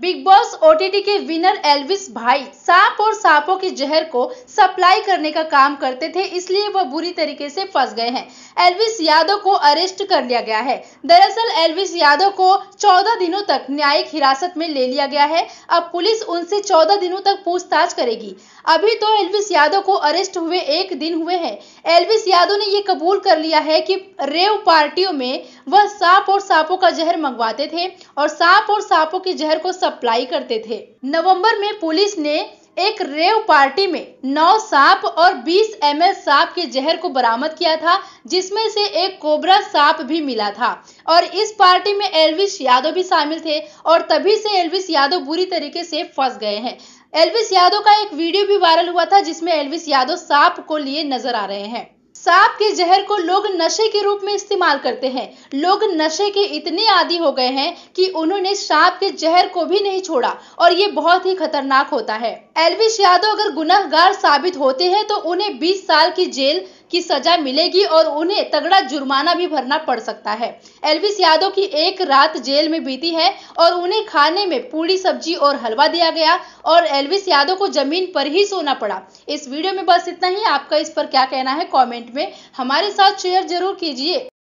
big Boss OTT के winner Elvish भाई सांप और सांपों के जहर को सप्लाई करने का काम करते थे इसलिए वह बुरी तरीके से फंस गए हैं एल्विस यादव को अरेस्ट कर लिया गया है दरअसल एल्विस यादव को 14 दिनों तक न्यायिक हिरासत में ले लिया गया है अब पुलिस उनसे 14 दिनों तक पूछताछ करेगी अभी तो एल्विस यादव को अरेस्ट हुए एक दिन हुए हैं एल्विस यादव ने ये कबूल कर लिया है कि रेव पार्टियों में वह सांप और सांपों का जहर मंगवाते थे और सांप और सांपों के जहर को सप्लाई करते थे नवंबर में पुलिस ने एक रेव पार्टी में नौ सांप और 20 एम सांप के जहर को बरामद किया था जिसमें से एक कोबरा सांप भी मिला था और इस पार्टी में एल्विस यादव भी शामिल थे और तभी से एल्विस यादव बुरी तरीके से फंस गए हैं एल्विस यादव का एक वीडियो भी वायरल हुआ था जिसमें एल्विस यादव सांप को लिए नजर आ रहे हैं सांप के जहर को लोग नशे के रूप में इस्तेमाल करते हैं लोग नशे के इतने आदि हो गए हैं कि उन्होंने सांप के जहर को भी नहीं छोड़ा और ये बहुत ही खतरनाक होता है एलविश यादव अगर गुनाहगार साबित होते हैं तो उन्हें बीस साल की जेल की सजा मिलेगी और उन्हें तगड़ा जुर्माना भी भरना पड़ सकता है एलविस यादव की एक रात जेल में बीती है और उन्हें खाने में पूरी सब्जी और हलवा दिया गया और एलविस यादव को जमीन पर ही सोना पड़ा इस वीडियो में बस इतना ही आपका इस पर क्या कहना है कॉमेंट में हमारे साथ शेयर जरूर कीजिए